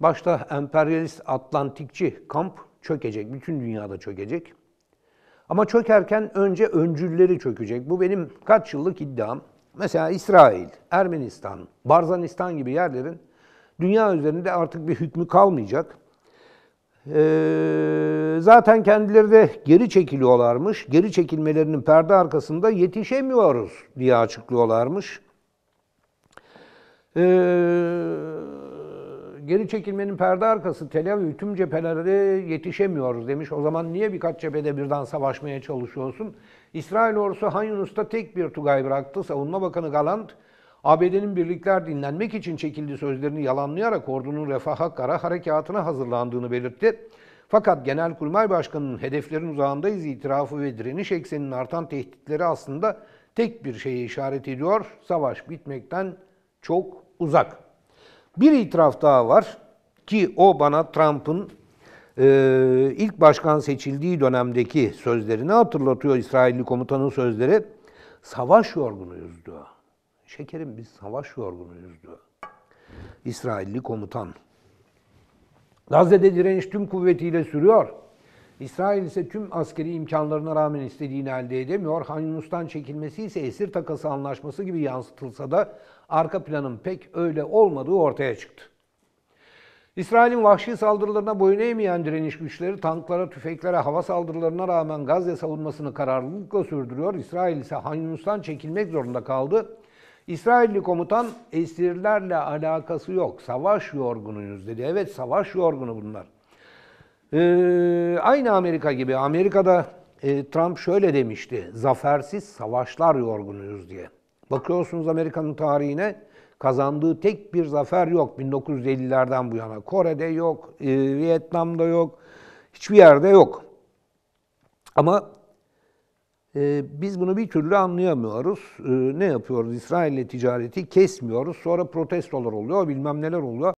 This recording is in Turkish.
Başta emperyalist Atlantikçi kamp çökecek, bütün dünyada çökecek. Ama çökerken önce öncülleri çökecek. Bu benim kaç yıllık iddiam. Mesela İsrail, Ermenistan, Barzanistan gibi yerlerin dünya üzerinde artık bir hükmü kalmayacak. Ee, zaten kendileri de geri çekiliyorlarmış. Geri çekilmelerinin perde arkasında yetişemiyoruz diye açıklıyorlarmış. Ee, Geri çekilmenin perde arkası Tel Aviv tüm cephelere yetişemiyoruz demiş. O zaman niye birkaç cephede birden savaşmaya çalışıyorsun? İsrail ordusu Han Yunus'ta tek bir Tugay bıraktı. Savunma Bakanı Galant, ABD'nin birlikler dinlenmek için çekildi sözlerini yalanlayarak ordunun refaha kara harekatına hazırlandığını belirtti. Fakat Genelkurmay Başkanı'nın hedeflerin uzağındayız itirafı ve direniş ekseninin artan tehditleri aslında tek bir şeye işaret ediyor. Savaş bitmekten çok uzak. Bir itiraf daha var ki o bana Trump'ın e, ilk başkan seçildiği dönemdeki sözlerini hatırlatıyor İsrailli komutanın sözleri. Savaş yorgunuyuz diyor. Şekerim biz savaş yorgunuyuz diyor. İsrailli komutan. Gazze'de direniş tüm kuvvetiyle sürüyor. İsrail ise tüm askeri imkanlarına rağmen istediğini elde edemiyor. Han Yunus'tan çekilmesi ise esir takası anlaşması gibi yansıtılsa da arka planın pek öyle olmadığı ortaya çıktı. İsrail'in vahşi saldırılarına boyun eğmeyen direniş güçleri tanklara, tüfeklere, hava saldırılarına rağmen Gazze savunmasını kararlılıkla sürdürüyor. İsrail ise Han Yunus'tan çekilmek zorunda kaldı. İsrailli komutan esirlerle alakası yok, savaş yorgunuyuz dedi. Evet savaş yorgunu bunlar. Ee, aynı Amerika gibi. Amerika'da e, Trump şöyle demişti. Zafersiz savaşlar yorgunuz" diye. Bakıyorsunuz Amerika'nın tarihine kazandığı tek bir zafer yok 1950'lerden bu yana. Kore'de yok, e, Vietnam'da yok, hiçbir yerde yok. Ama e, biz bunu bir türlü anlayamıyoruz. E, ne yapıyoruz? İsrail'le ticareti kesmiyoruz. Sonra protestolar oluyor, bilmem neler oluyor.